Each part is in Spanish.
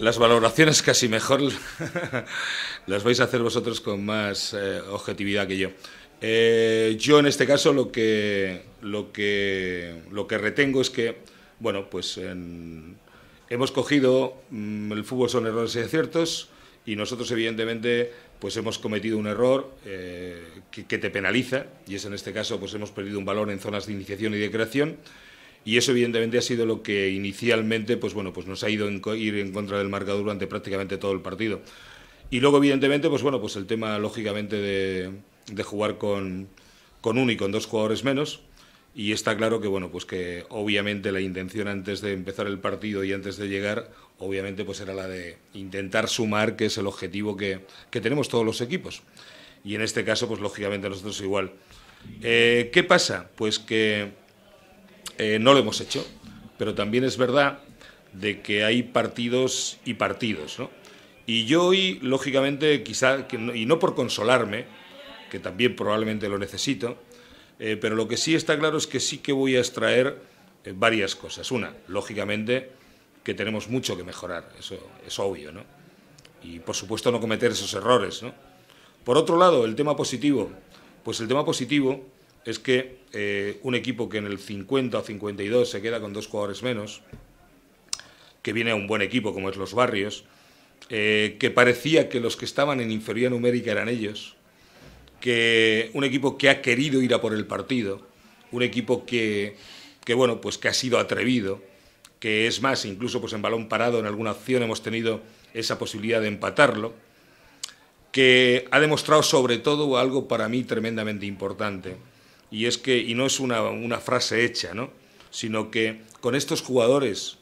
las valoraciones casi mejor las vais a hacer vosotros con más eh, objetividad que yo. Eh, yo en este caso lo que, lo que, lo que retengo es que, bueno, pues hemos cogido, mm, el fútbol son errores y aciertos, y nosotros evidentemente pues hemos cometido un error eh, que, que, te penaliza, y es en este caso pues hemos perdido un valor en zonas de iniciación y de creación, y eso evidentemente ha sido lo que inicialmente pues bueno pues nos ha ido a ir en contra del marcador durante prácticamente todo el partido y luego evidentemente pues bueno pues el tema lógicamente de, jugar con, con uno y con dos jugadores menos y está claro que bueno pues que obviamente la intención antes de empezar el partido y antes de llegar obviamente pues era la de intentar sumar que es el objetivo que, tenemos todos los equipos y en este caso pues lógicamente nosotros igual eh, qué pasa pues que eh, no lo hemos hecho, pero también es verdad de que hay partidos y partidos, Y yo hoy, lógicamente, quizá, y no por consolarme, que también probablemente lo necesito, eh, pero lo que sí está claro es que sí que voy a extraer eh, varias cosas. Una, lógicamente, que tenemos mucho que mejorar, eso es obvio, ¿no? Y por supuesto no cometer esos errores, ¿no? Por otro lado, el tema positivo, pues el tema positivo es que eh, un equipo que en el 50 o 52 se queda con dos jugadores menos, que viene a un buen equipo como es los Barrios, eh, que parecía que los que estaban en inferioridad numérica eran ellos, que un equipo que ha querido ir a por el partido, un equipo que, bueno, pues que ha sido atrevido, que es más, incluso pues en balón parado en alguna acción hemos tenido esa posibilidad de empatarlo, que ha demostrado sobre todo algo para mí tremendamente importante, y es que, y no es una, frase hecha, ¿no? sino que con estos jugadores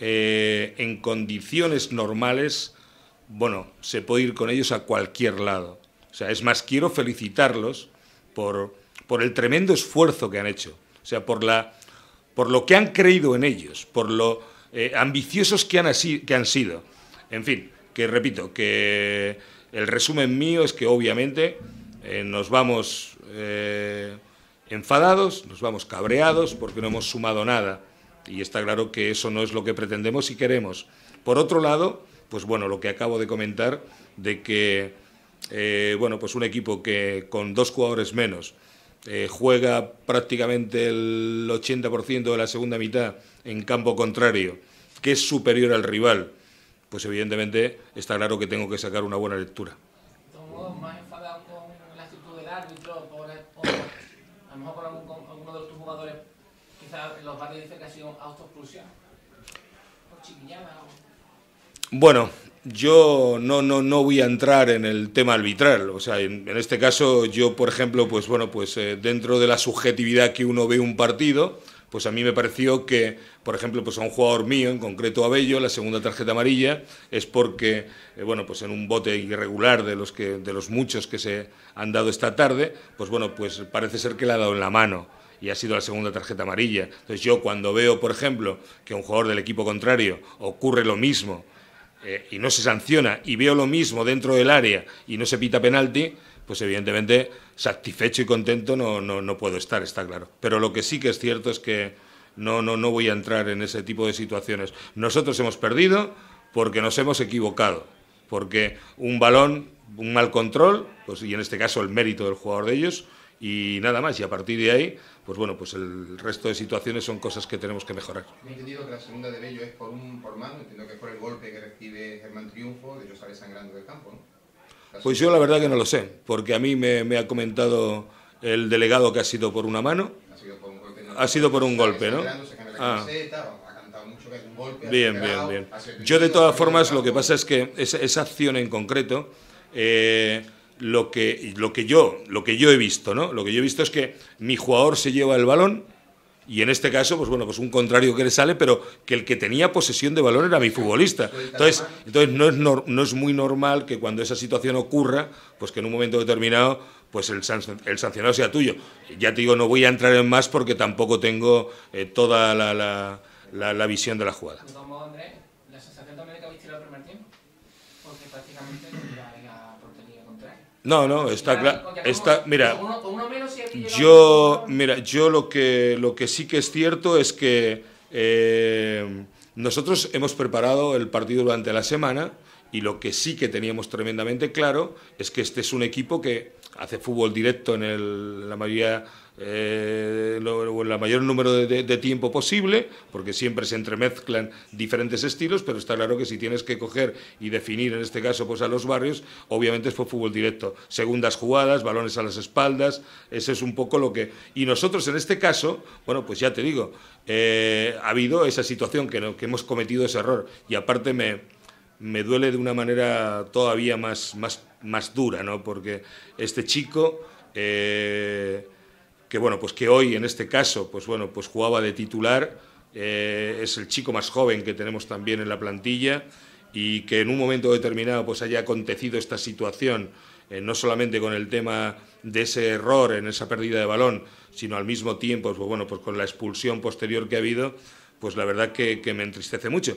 eh, en condiciones normales, bueno, se puede ir con ellos a cualquier lado. O sea, es más, quiero felicitarlos por, por el tremendo esfuerzo que han hecho, o sea, por, la, por lo que han creído en ellos, por lo eh, ambiciosos que han, así, que han sido. En fin, que repito, que el resumen mío es que obviamente eh, nos vamos enfadados, nos vamos cabreados porque no hemos sumado nada. Y está claro que eso no es lo que pretendemos y queremos. Por otro lado, pues bueno, lo que acabo de comentar de que, eh, bueno, pues un equipo que con dos jugadores menos eh, juega prácticamente el 80% de la segunda mitad en campo contrario, que es superior al rival, pues evidentemente está claro que tengo que sacar una buena lectura. de los jugadores, quizás los barrios que ha sido autoexclusión, Bueno, yo no, no, no voy a entrar en el tema arbitral. O sea, en, este caso, yo, por ejemplo, pues bueno, pues eh, dentro de la subjetividad que uno ve un partido, pues a mí me pareció que, por ejemplo, pues a un jugador mío, en concreto a Bello, la segunda tarjeta amarilla, es porque, eh, bueno, pues en un bote irregular de los, que, de los muchos que se han dado esta tarde, pues bueno, pues parece ser que le ha dado en la mano y ha sido la segunda tarjeta amarilla. Entonces yo cuando veo, por ejemplo, que un jugador del equipo contrario ocurre lo mismo eh, y no se sanciona y veo lo mismo dentro del área y no se pita penalti, pues evidentemente satisfecho y contento no, no, no puedo estar, está claro. Pero lo que sí que es cierto es que no, no, no voy a entrar en ese tipo de situaciones. Nosotros hemos perdido porque nos hemos equivocado, porque un balón, un mal control, pues, y en este caso el mérito del jugador de ellos, y nada más. Y a partir de ahí, pues bueno, pues el resto de situaciones son cosas que tenemos que mejorar. He entendido que la segunda de Bello es por un por mano, entiendo que es por el golpe que recibe Germán Triunfo, de ellos sale sangrando del campo, ¿no? Pues yo la verdad que no lo sé, porque a mí me, ha comentado el delegado que ha sido por una mano. Ha sido por un golpe, no, ha sido por un golpe ¿no? Bien, bien, bien. Yo de todas formas lo que pasa es que esa, acción en concreto... Eh, lo que, lo que, yo, lo que yo he visto, ¿no? Lo que yo he visto es que mi jugador se lleva el balón y en este caso, pues bueno, pues un contrario que le sale, pero que el que tenía posesión de balón era mi futbolista. Entonces, entonces no, es no, es muy normal que cuando esa situación ocurra, pues que en un momento determinado pues el, sancionado sea tuyo. Ya te digo, no voy a entrar en más porque tampoco tengo eh, toda la, la, visión de la jugada. la sensación también que habéis tirado el primer tiempo, porque prácticamente no, no, está claro. Está, mira, yo, mira, yo lo que, lo que sí que es cierto es que eh, nosotros hemos preparado el partido durante la semana y lo que sí que teníamos tremendamente claro es que este es un equipo que hace fútbol directo en, el, la mayoría eh, el mayor número de, tiempo posible, porque siempre se entremezclan diferentes estilos, pero está claro que si tienes que coger y definir, en este caso, pues a los barrios, obviamente es por fútbol directo. Segundas jugadas, balones a las espaldas, eso es un poco lo que... Y nosotros en este caso, bueno, pues ya te digo, eh, ha habido esa situación que, que hemos cometido ese error. Y aparte me me duele de una manera todavía más, más, más dura, ¿no? Porque este chico, eh, que bueno, pues que hoy en este caso, pues bueno, pues jugaba de titular, eh, es el chico más joven que tenemos también en la plantilla y que en un momento determinado pues haya acontecido esta situación, eh, no solamente con el tema de ese error en esa pérdida de balón, sino al mismo tiempo, pues bueno, pues con la expulsión posterior que ha habido, pues la verdad que, que me entristece mucho.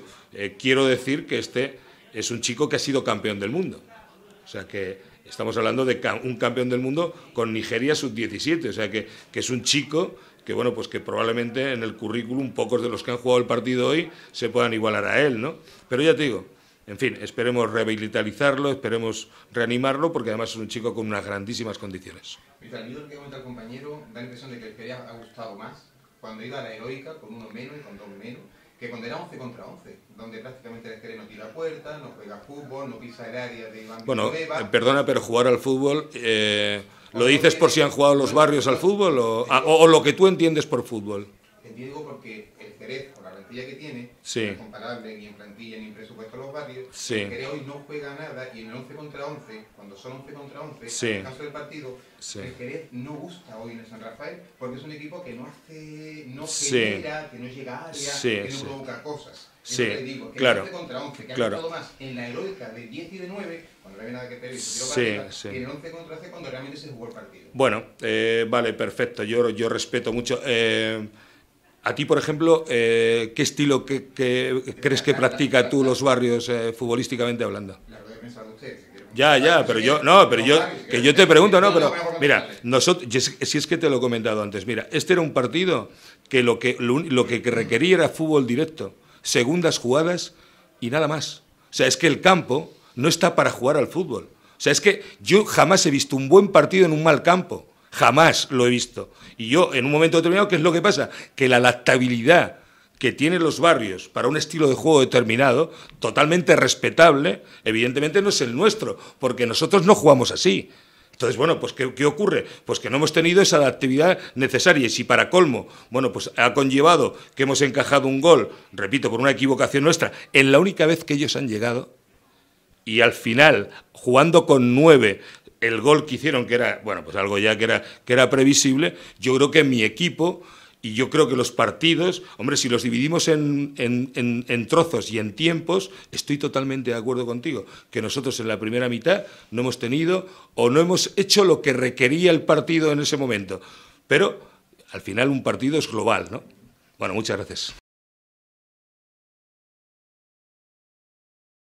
quiero decir que este es un chico que ha sido campeón del mundo. O sea que estamos hablando de un campeón del mundo con Nigeria sub-17, o sea que, es un chico que, bueno, pues que probablemente en el currículum pocos de los que han jugado el partido hoy se puedan igualar a él, ¿no? Pero ya te digo, en fin, esperemos rehabilitarlo, esperemos reanimarlo, porque además es un chico con unas grandísimas condiciones. que el compañero da la impresión de que el que ha gustado más cuando iba a la heroica con uno menos y con dos menos que condena 11 contra 11, donde prácticamente el no tira puertas, no juega fútbol, no pisa el área de Iván Bueno, eh, perdona, pero jugar al fútbol, eh, ¿lo dices por si han jugado los barrios al fútbol ah, o, lo que tú entiendes por fútbol? Entiendo porque Jerez, por la plantilla que tiene, sí. no es comparable ni en plantilla ni en presupuesto a los barrios, sí. Jerez hoy no juega nada y en el 11 contra 11, cuando son 11 contra 11, en el caso del partido, el Jerez no gusta hoy en el San Rafael porque es un equipo que no hace, no genera, que no llega a área, que no provoca cosas. Sí, le digo, que claro. 11 contra 11, que ha estado más en la heroica de 10 y de 9, cuando no había nada que perder, se tiró para sí. en el 11 contra 11 cuando realmente se jugó el partido. Bueno, eh, vale, perfecto, yo, yo respeto mucho. Eh, a ti, por ejemplo, eh, ¿qué estilo crees que practica tú los barrios eh, futbolísticamente hablando? Ya, ya, pero yo, no, pero yo, que yo te pregunto, no, pero mira, nosotros, si es que te lo he comentado antes, mira, este era un partido que lo que, lo, lo que requería era fútbol directo, segundas jugadas y nada más. O sea, es que el campo no está para jugar al fútbol. O sea, es que yo jamás he visto un buen partido en un mal campo. Jamás lo he visto. Y yo, en un momento determinado, ¿qué es lo que pasa? Que la adaptabilidad que tienen los barrios para un estilo de juego determinado, totalmente respetable, evidentemente no es el nuestro, porque nosotros no jugamos así. Entonces, bueno, pues ¿qué, ocurre? Pues que no hemos tenido esa adaptabilidad necesaria. Y si para colmo, bueno, pues ha conllevado que hemos encajado un gol, repito, por una equivocación nuestra, en la única vez que ellos han llegado, y al final, jugando con nueve, el gol que hicieron, que era, bueno, pues algo ya que era, que era previsible, yo creo que mi equipo y yo creo que los partidos, hombre, si los dividimos en, en, en, en, trozos y en tiempos, estoy totalmente de acuerdo contigo, que nosotros en la primera mitad no hemos tenido o no hemos hecho lo que requería el partido en ese momento. Pero al final un partido es global, ¿no? Bueno, muchas gracias.